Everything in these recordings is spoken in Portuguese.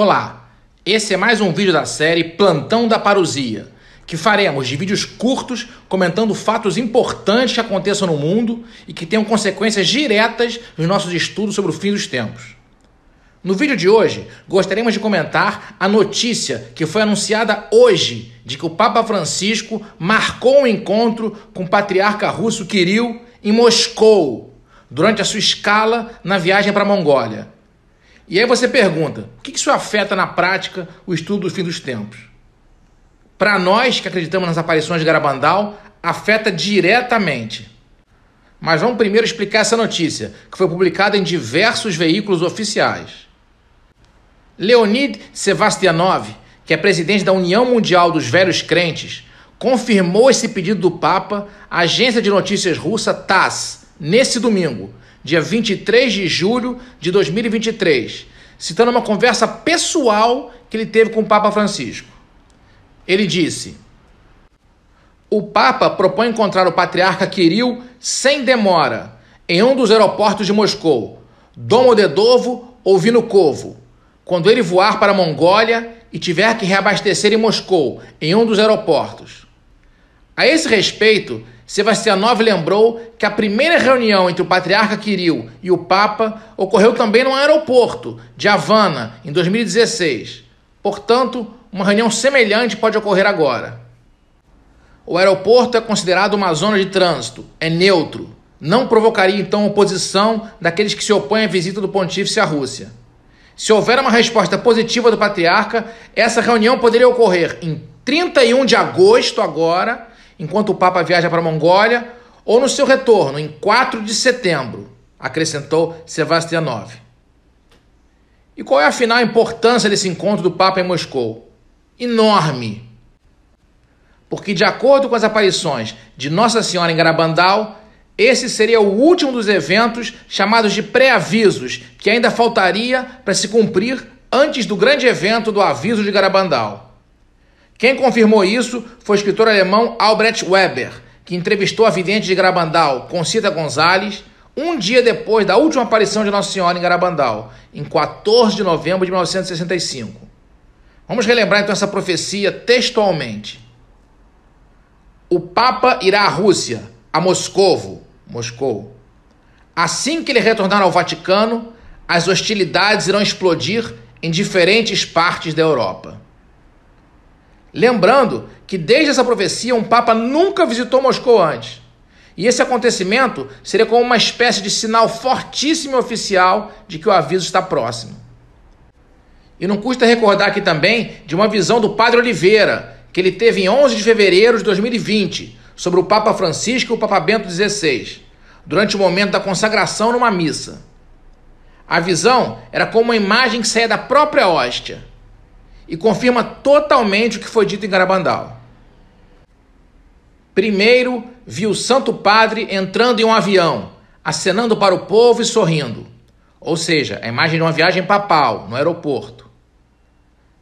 Olá, esse é mais um vídeo da série Plantão da Parusia, que faremos de vídeos curtos comentando fatos importantes que aconteçam no mundo e que tenham consequências diretas nos nossos estudos sobre o fim dos tempos. No vídeo de hoje, gostaríamos de comentar a notícia que foi anunciada hoje de que o Papa Francisco marcou um encontro com o patriarca russo Kirill em Moscou, durante a sua escala na viagem para a Mongólia. E aí você pergunta: o que isso afeta na prática o estudo do fim dos tempos? Para nós que acreditamos nas aparições de Garabandal, afeta diretamente. Mas vamos primeiro explicar essa notícia, que foi publicada em diversos veículos oficiais. Leonid Sevastianov, que é presidente da União Mundial dos Velhos Crentes, confirmou esse pedido do Papa à agência de notícias russa TASS nesse domingo, dia 23 de julho de 2023, citando uma conversa pessoal que ele teve com o Papa Francisco. Ele disse: O Papa propõe encontrar o patriarca Kirill sem demora em um dos aeroportos de Moscou, Domodedovo ou Vinokovo, quando ele voar para a Mongólia e tiver que reabastecer em Moscou, em um dos aeroportos. A esse respeito, Sebastianov lembrou que a primeira reunião entre o patriarca Kirill e o Papa ocorreu também no aeroporto de Havana, em 2016. Portanto, uma reunião semelhante pode ocorrer agora. O aeroporto é considerado uma zona de trânsito, é neutro. Não provocaria então oposição daqueles que se opõem à visita do pontífice à Rússia. Se houver uma resposta positiva do patriarca, essa reunião poderia ocorrer em 31 de agosto agora enquanto o Papa viaja para a Mongólia, ou no seu retorno, em 4 de setembro, acrescentou Sevastianov. E qual é afinal a importância desse encontro do Papa em Moscou? Enorme! Porque, de acordo com as aparições de Nossa Senhora em Garabandal, esse seria o último dos eventos chamados de pré-avisos, que ainda faltaria para se cumprir antes do grande evento do aviso de Garabandal. Quem confirmou isso foi o escritor alemão Albrecht Weber, que entrevistou a vidente de Garabandal, Concita Gonzalez, um dia depois da última aparição de Nossa Senhora em Garabandal, em 14 de novembro de 1965. Vamos relembrar então essa profecia textualmente. O Papa irá à Rússia, a Moscovo, Moscou. Assim que ele retornar ao Vaticano, as hostilidades irão explodir em diferentes partes da Europa. Lembrando que desde essa profecia um papa nunca visitou Moscou antes. E esse acontecimento seria como uma espécie de sinal fortíssimo e oficial de que o aviso está próximo. E não custa recordar aqui também de uma visão do Padre Oliveira, que ele teve em 11 de fevereiro de 2020, sobre o Papa Francisco e o Papa Bento XVI, durante o momento da consagração numa missa. A visão era como uma imagem que saía da própria hóstia e confirma totalmente o que foi dito em Garabandal. Primeiro, vi o Santo Padre entrando em um avião, acenando para o povo e sorrindo. Ou seja, a imagem de uma viagem papal no aeroporto.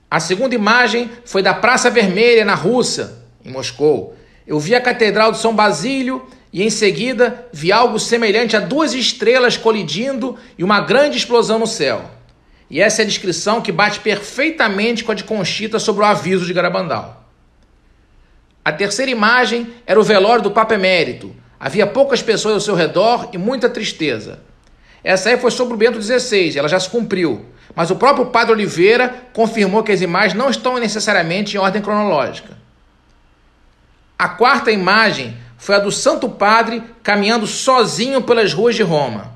A segunda imagem foi da Praça Vermelha, na Rússia, em Moscou. Eu vi a Catedral de São Basílio e em seguida vi algo semelhante a duas estrelas colidindo e uma grande explosão no céu. E essa é a descrição que bate perfeitamente com a de Conchita sobre o aviso de Garabandal. A terceira imagem era o velório do Papa Emérito. Havia poucas pessoas ao seu redor e muita tristeza. Essa aí foi sobre o Bento XVI, ela já se cumpriu. Mas o próprio Padre Oliveira confirmou que as imagens não estão necessariamente em ordem cronológica. A quarta imagem foi a do Santo Padre caminhando sozinho pelas ruas de Roma.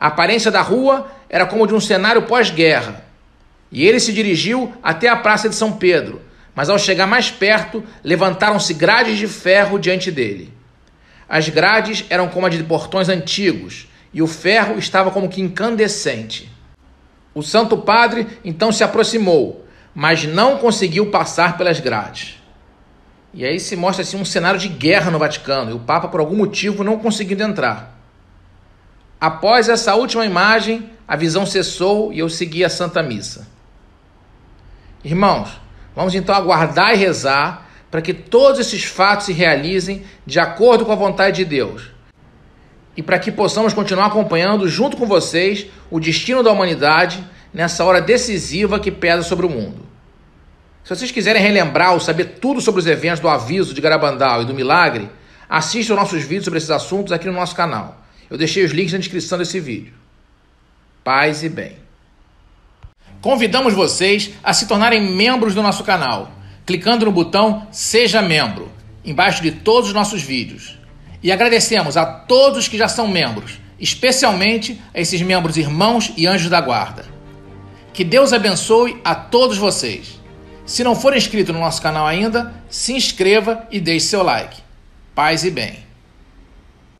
A aparência da rua era como de um cenário pós-guerra. E ele se dirigiu até a Praça de São Pedro, mas ao chegar mais perto, levantaram-se grades de ferro diante dele. As grades eram como as de portões antigos, e o ferro estava como que incandescente. O Santo Padre então se aproximou, mas não conseguiu passar pelas grades. E aí se mostra assim um cenário de guerra no Vaticano, e o Papa por algum motivo não conseguindo entrar. Após essa última imagem, a visão cessou e eu segui a Santa Missa. Irmãos, vamos então aguardar e rezar para que todos esses fatos se realizem de acordo com a vontade de Deus e para que possamos continuar acompanhando junto com vocês o destino da humanidade nessa hora decisiva que pesa sobre o mundo. Se vocês quiserem relembrar ou saber tudo sobre os eventos do aviso de Garabandal e do milagre, assistam nossos vídeos sobre esses assuntos aqui no nosso canal. Eu deixei os links na descrição desse vídeo. Paz e bem. Convidamos vocês a se tornarem membros do nosso canal, clicando no botão Seja Membro, embaixo de todos os nossos vídeos. E agradecemos a todos que já são membros, especialmente a esses membros irmãos e anjos da guarda. Que Deus abençoe a todos vocês. Se não for inscrito no nosso canal ainda, se inscreva e deixe seu like. Paz e bem.